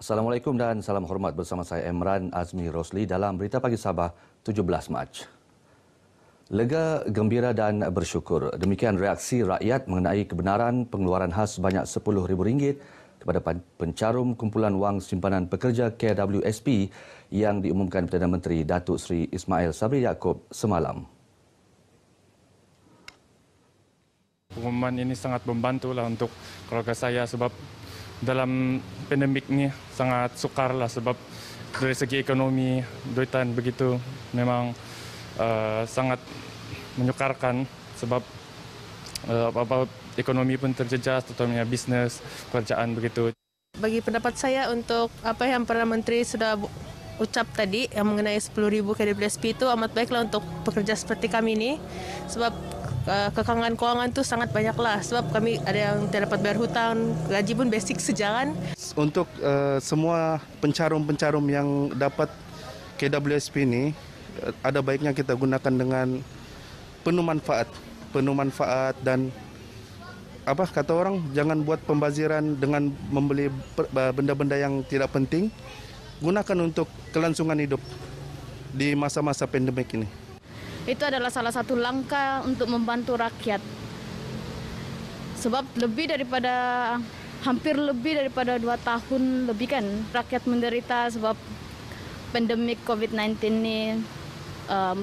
Assalamualaikum dan salam hormat bersama saya Emran Azmi Rosli dalam Berita Pagi Sabah 17 Mac. Lega, gembira dan bersyukur. Demikian reaksi rakyat mengenai kebenaran pengeluaran khas sebanyak rm ringgit kepada pencarum kumpulan wang simpanan pekerja KWSP yang diumumkan Perdana Menteri Datuk Seri Ismail Sabri Yaakob semalam. Pengumuman ini sangat membantulah untuk keluarga saya sebab dalam pandemik ni sangat sukar lah sebab dari segi ekonomi, duitan begitu memang uh, sangat menyukarkan sebab eh, apa-apa ekonomi pun terjejas terutamanya bisnes, kerjaan begitu. Bagi pendapat saya untuk apa yang Perdana Menteri sudah ucap tadi yang mengenai 10.000 KDPSP itu amat baiklah untuk pekerja seperti kami ini sebab Eh, kekangan keuangan tuh sangat banyak lah sebab kami ada yang tidak dapat bayar hutang gaji pun basic sejalan untuk uh, semua pencarum-pencarum yang dapat KWSP ini eh, ada baiknya kita gunakan dengan penuh manfaat penuh manfaat dan apa kata orang jangan buat pembaziran dengan membeli benda-benda yang tidak penting gunakan untuk kelangsungan hidup di masa-masa pandemik ini itu adalah salah satu langkah untuk membantu rakyat. Sebab lebih daripada hampir lebih daripada dua tahun lebih kan rakyat menderita sebab pandemik COVID-19 ini,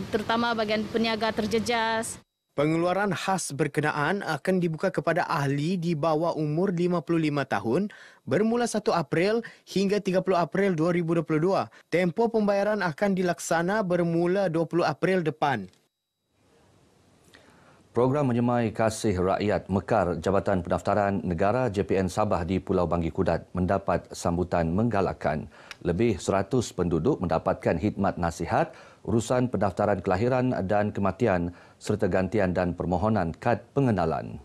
terutama bagian peniaga terjejas. Pengeluaran khas berkenaan akan dibuka kepada ahli di bawah umur 55 tahun bermula 1 April hingga 30 April 2022. Tempoh pembayaran akan dilaksana bermula 20 April depan. Program menyemai kasih rakyat Mekar Jabatan Pendaftaran Negara JPN Sabah di Pulau Bangi Kudat mendapat sambutan menggalakkan. Lebih 100 penduduk mendapatkan khidmat nasihat, urusan pendaftaran kelahiran dan kematian serta gantian dan permohonan kad pengenalan.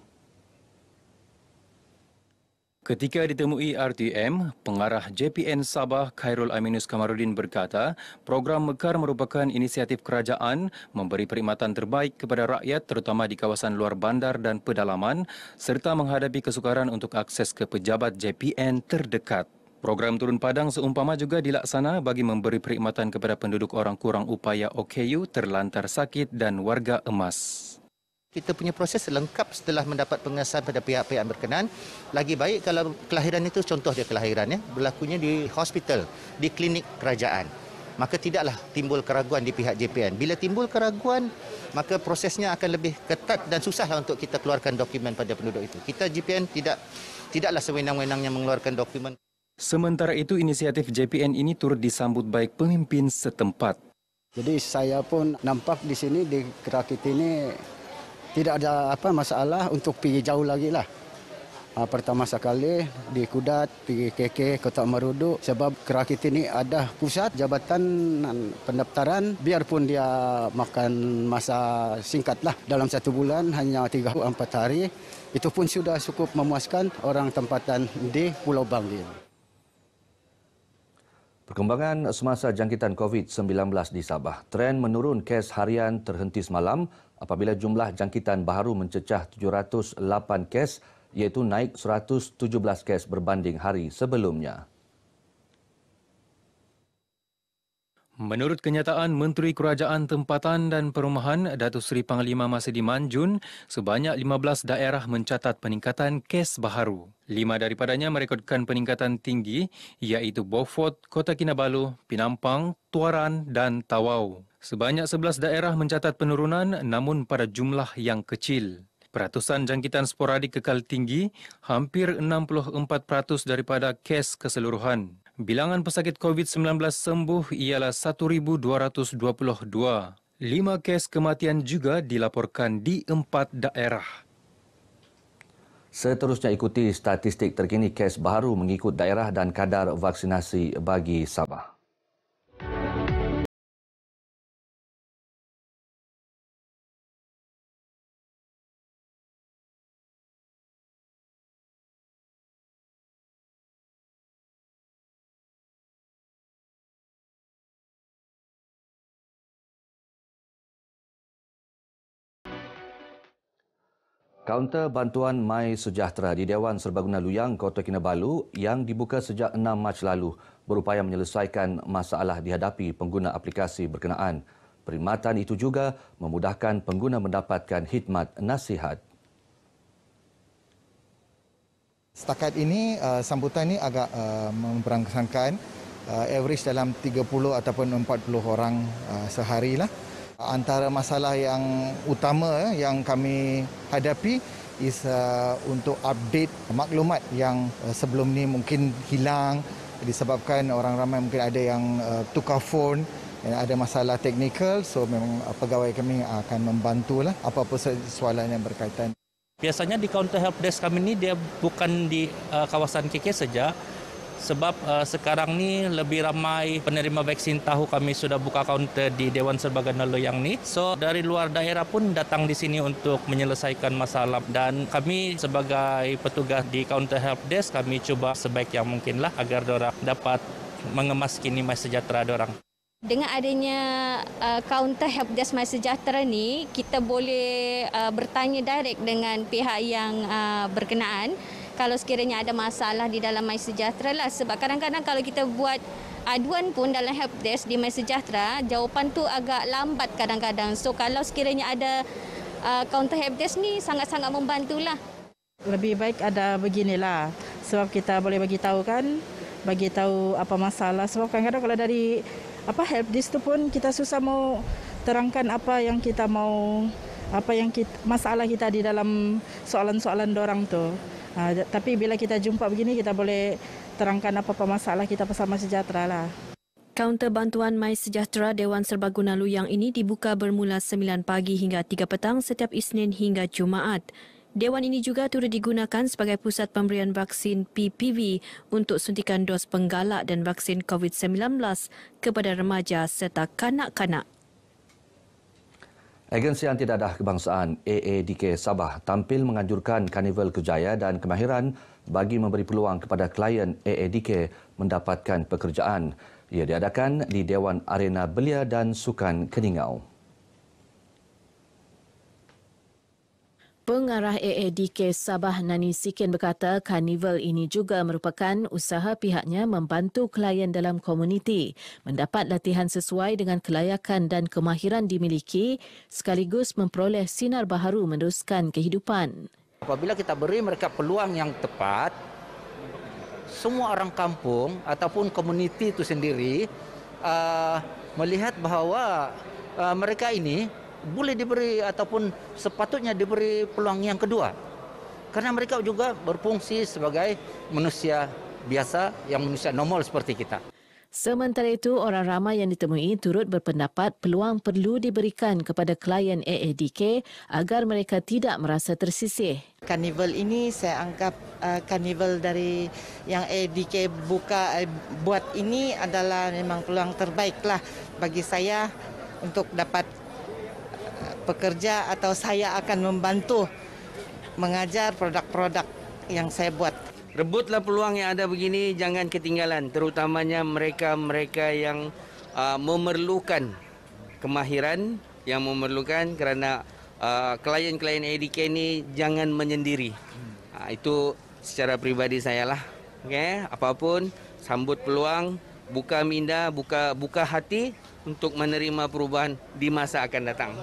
Ketika ditemui RTM, pengarah JPN Sabah Khairul Aminus Kamarudin berkata, program Mekar merupakan inisiatif kerajaan memberi perkhidmatan terbaik kepada rakyat terutama di kawasan luar bandar dan pedalaman serta menghadapi kesukaran untuk akses ke pejabat JPN terdekat. Program Turun Padang seumpama juga dilaksana bagi memberi perkhidmatan kepada penduduk orang kurang upaya OKU terlantar sakit dan warga emas kita punya proses lengkap setelah mendapat pengesahan pada pihak-pihak yang berkenan. Lagi baik kalau kelahiran itu contoh dia kelahiran ya, berlakunya di hospital, di klinik kerajaan. Maka tidaklah timbul keraguan di pihak JPN. Bila timbul keraguan, maka prosesnya akan lebih ketat dan susahlah untuk kita keluarkan dokumen pada penduduk itu. Kita JPN tidak tidaklah sewenang-wenangnya mengeluarkan dokumen. Sementara itu inisiatif JPN ini turut disambut baik pemimpin setempat. Jadi saya pun nampak di sini di Kerakit ini tidak ada apa masalah untuk pergi jauh lagi lah. Ha, pertama sekali di Kudat, pergi KK, Kota Merudu. Sebab Kerakit ini ada pusat jabatan pendaftaran. Biarpun dia makan masa singkat lah dalam satu bulan, hanya tiga empat hari. Itu pun sudah cukup memuaskan orang tempatan di Pulau Bangli. Perkembangan semasa jangkitan COVID-19 di Sabah. tren menurun kes harian terhenti semalam apabila jumlah jangkitan baru mencecah 708 kes iaitu naik 117 kes berbanding hari sebelumnya. Menurut kenyataan Menteri Kerajaan Tempatan dan Perumahan Datu Seri Panglima Masedi Manjun, sebanyak 15 daerah mencatat peningkatan kes baharu. Lima daripadanya merekodkan peningkatan tinggi iaitu Beaufort, Kota Kinabalu, Pinampang, Tuaran dan Tawau. Sebanyak 11 daerah mencatat penurunan namun pada jumlah yang kecil. Peratusan jangkitan sporadik kekal tinggi, hampir 64% daripada kes keseluruhan. Bilangan pesakit COVID-19 sembuh ialah 1,222. Lima kes kematian juga dilaporkan di empat daerah. Seterusnya ikuti statistik terkini kes baru mengikut daerah dan kadar vaksinasi bagi Sabah. Kaunter bantuan Mai Sejahtera di Dewan Serbaguna Luyang Kota Kinabalu yang dibuka sejak 6 Mac lalu berupaya menyelesaikan masalah dihadapi pengguna aplikasi berkenaan. Perkhidmatan itu juga memudahkan pengguna mendapatkan khidmat nasihat. Setakat ini uh, sambutan ini agak uh, eh, memperangsangkan uh, eh, average dalam 30 ataupun 40 orang uh, sehari lah. Antara masalah yang utama eh, yang kami hadapi is uh, untuk update maklumat yang uh, sebelum ni mungkin hilang disebabkan orang ramai mungkin ada yang uh, tukar phone dan ada masalah teknikal so memang pegawai kami akan membantulah apa-apa soalan yang berkaitan. Biasanya di counter help desk kami ni dia bukan di kawasan KK saja sebab uh, sekarang ni lebih ramai penerima vaksin tahu kami sudah buka kaunter di Dewan Serbaguna yang ni. So dari luar daerah pun datang di sini untuk menyelesaikan masalah dan kami sebagai petugas di kaunter help desk kami cuba sebaik yang mungkinlah agar dorang dapat mengemas kini mas sejahtera dorang. Dengan adanya uh, kaunter help desk My Sejahtera ni, kita boleh uh, bertanya direct dengan pihak yang uh, berkenaan kalau sekiranya ada masalah di dalam My Sejahtera lah sebab kadang-kadang kalau kita buat aduan pun dalam help desk di My Sejahtera jawapan tu agak lambat kadang-kadang so kalau sekiranya ada uh, counter help desk ni sangat-sangat membantulah lebih baik ada beginilah sebab kita boleh bagi tahu kan bagi tahu apa masalah sebab kadang-kadang kalau dari apa help desk tu pun kita susah mau terangkan apa yang kita mau apa yang kita, masalah kita di dalam soalan-soalan orang tu. Ah, tapi bila kita jumpa begini kita boleh terangkan apa-apa masalah kita bersama sejahtera lah. Kaunter bantuan Mai Sejahtera Dewan Serbaguna Luyang ini dibuka bermula 9 pagi hingga 3 petang setiap Isnin hingga Jumaat. Dewan ini juga turut digunakan sebagai pusat pemberian vaksin PPV untuk suntikan dos penggalak dan vaksin COVID-19 kepada remaja serta kanak-kanak. Agensi Anti Dadah Kebangsaan AADK Sabah tampil menganjurkan karnival kerjaya dan kemahiran bagi memberi peluang kepada klien AADK mendapatkan pekerjaan. Ia diadakan di Dewan Arena Belia dan Sukan Keningau. Pengarah AADK Sabah Nani Sikin berkata karnival ini juga merupakan usaha pihaknya membantu klien dalam komuniti mendapat latihan sesuai dengan kelayakan dan kemahiran dimiliki sekaligus memperoleh sinar baharu meneruskan kehidupan. Apabila kita beri mereka peluang yang tepat, semua orang kampung ataupun komuniti itu sendiri uh, melihat bahawa uh, mereka ini boleh diberi ataupun sepatutnya diberi peluang yang kedua. Kerana mereka juga berfungsi sebagai manusia biasa yang manusia normal seperti kita. Sementara itu, orang ramai yang ditemui turut berpendapat peluang perlu diberikan kepada klien AADK agar mereka tidak merasa tersisih. Karnival ini saya anggap eh, karnival dari yang AADK buka uh, buat ini adalah memang peluang terbaiklah bagi saya untuk dapat pekerja atau saya akan membantu mengajar produk-produk yang saya buat. Rebutlah peluang yang ada begini, jangan ketinggalan. Terutamanya mereka-mereka yang uh, memerlukan kemahiran, yang memerlukan kerana uh, klien-klien ADK ini jangan menyendiri. Uh, itu secara pribadi saya lah. Okay? Apapun, sambut peluang, buka minda, buka, buka hati untuk menerima perubahan di masa akan datang.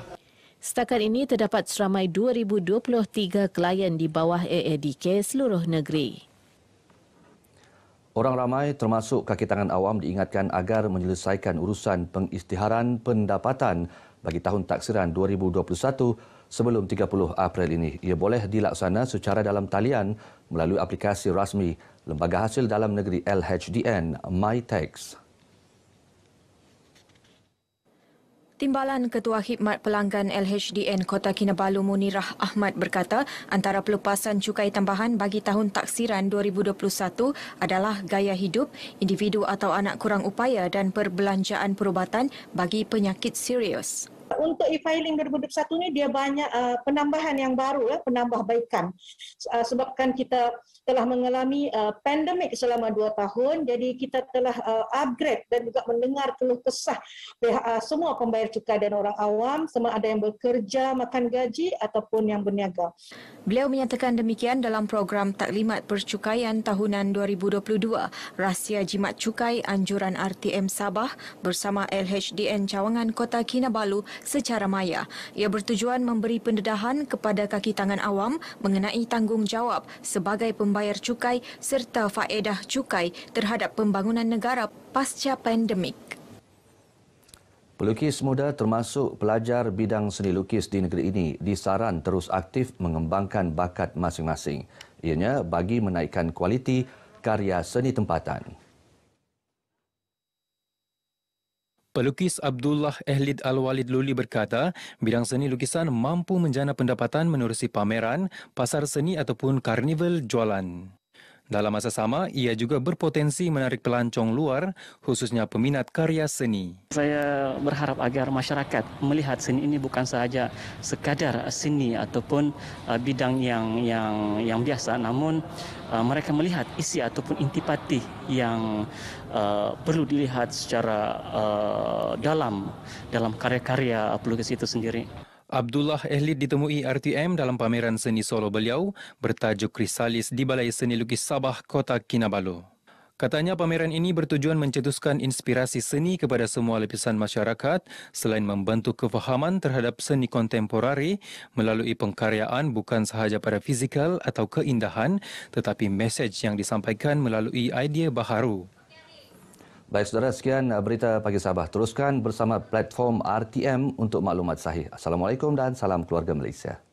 Setakat ini terdapat seramai 2023 klien di bawah AADK seluruh negeri. Orang ramai termasuk kaki tangan awam diingatkan agar menyelesaikan urusan pengistiharan pendapatan bagi tahun taksiran 2021 sebelum 30 April ini. Ia boleh dilaksana secara dalam talian melalui aplikasi rasmi Lembaga Hasil Dalam Negeri LHDN MyTax. Timbalan Ketua Khidmat Pelanggan LHDN Kota Kinabalu Munirah Ahmad berkata antara pelepasan cukai tambahan bagi tahun taksiran 2021 adalah gaya hidup, individu atau anak kurang upaya dan perbelanjaan perubatan bagi penyakit serius untuk e-filing 2021 ni dia banyak uh, penambahan yang baru ya, eh, penambahbaikan. Uh, eh, sebabkan kita telah mengalami uh, pandemik selama dua tahun, jadi kita telah uh, upgrade dan juga mendengar keluh kesah uh, semua pembayar cukai dan orang awam sama ada yang bekerja, makan gaji ataupun yang berniaga. Beliau menyatakan demikian dalam program taklimat percukaian tahunan 2022 Rahsia Jimat Cukai Anjuran RTM Sabah bersama LHDN Cawangan Kota Kinabalu secara maya. Ia bertujuan memberi pendedahan kepada kaki tangan awam mengenai tanggungjawab sebagai pembayar cukai serta faedah cukai terhadap pembangunan negara pasca pandemik. Pelukis muda termasuk pelajar bidang seni lukis di negeri ini disaran terus aktif mengembangkan bakat masing-masing. Ianya bagi menaikkan kualiti karya seni tempatan. Pelukis Abdullah Ehlid Al-Walid Luli berkata, bidang seni lukisan mampu menjana pendapatan menerusi pameran, pasar seni ataupun karnival jualan. Dalam masa sama, ia juga berpotensi menarik pelancong luar, khususnya peminat karya seni. Saya berharap agar masyarakat melihat seni ini bukan sahaja sekadar seni ataupun uh, bidang yang yang yang biasa, namun uh, mereka melihat isi ataupun intipati yang uh, perlu dilihat secara dalam dalam karya-karya pelukis itu sendiri. Abdullah Ehlid ditemui RTM dalam pameran seni solo beliau bertajuk Krisalis di Balai Seni Lukis Sabah, Kota Kinabalu. Katanya pameran ini bertujuan mencetuskan inspirasi seni kepada semua lapisan masyarakat selain membentuk kefahaman terhadap seni kontemporari melalui pengkaryaan bukan sahaja pada fizikal atau keindahan tetapi mesej yang disampaikan melalui idea baharu. Baik saudara, sekian uh, berita pagi Sabah. Teruskan bersama platform RTM untuk maklumat sahih. Assalamualaikum dan salam keluarga Malaysia.